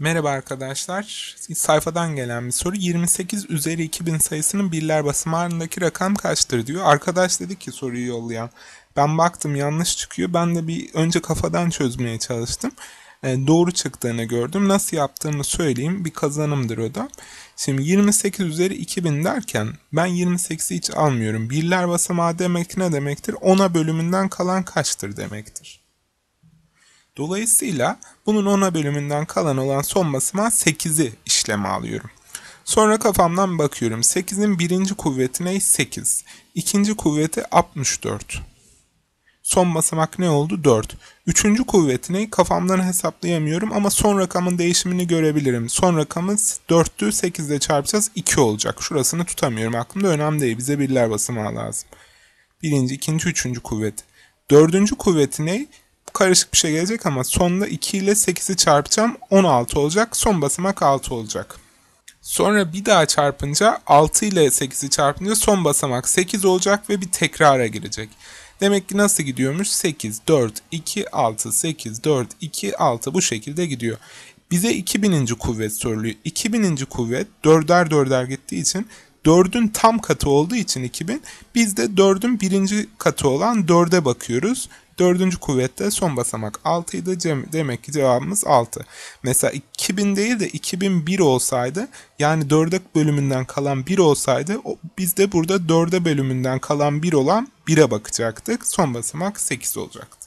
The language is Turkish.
Merhaba arkadaşlar. Sayfadan gelen bir soru. 28 üzeri 2000 sayısının birler basamağındaki rakam kaçtır diyor. Arkadaş dedi ki soruyu yollayan. Ben baktım yanlış çıkıyor. Ben de bir önce kafadan çözmeye çalıştım. E, doğru çıktığını gördüm. Nasıl yaptığımı söyleyeyim. Bir kazanımdır o da. Şimdi 28 üzeri 2000 derken ben 28'i hiç almıyorum. Birler basamağı demek ne demektir? 10'a bölümünden kalan kaçtır demektir. Dolayısıyla bunun ona bölümünden kalan olan son basıma 8'i işleme alıyorum. Sonra kafamdan bakıyorum. 8'in birinci kuvvetine 8. ikinci kuvveti 64. Son basamak ne oldu? 4. Üçüncü kuvvetini kafamdan hesaplayamıyorum ama son rakamın değişimini görebilirim. Son rakamız 4'tü 8 ile çarpacağız 2 olacak. Şurasını tutamıyorum aklımda önemli değil bize birler basamağı lazım. Birinci, ikinci, üçüncü kuvvet. Dördüncü kuvvetini karışık bir şey gelecek ama sonunda 2 ile 8'i çarpacağım 16 olacak. Son basamak 6 olacak. Sonra bir daha çarpınca 6 ile 8'i çarpınca son basamak 8 olacak ve bir tekrara girecek. Demek ki nasıl gidiyormuş? 8, 4, 2, 6, 8, 4, 2, 6 bu şekilde gidiyor. Bize 2000. kuvvet soruluyor. 2000. kuvvet 4'er 4'er gittiği için 4'ün tam katı olduğu için 2000 biz de 4'ün birinci katı olan 4'e bakıyoruz. Dördüncü kuvvette son basamak 6 idi. Demek ki cevabımız 6. Mesela 2000 değil de 2001 olsaydı yani 4'e bölümünden kalan 1 olsaydı biz de burada 4'e bölümünden kalan 1 olan 1'e bakacaktık. Son basamak 8 olacaktı.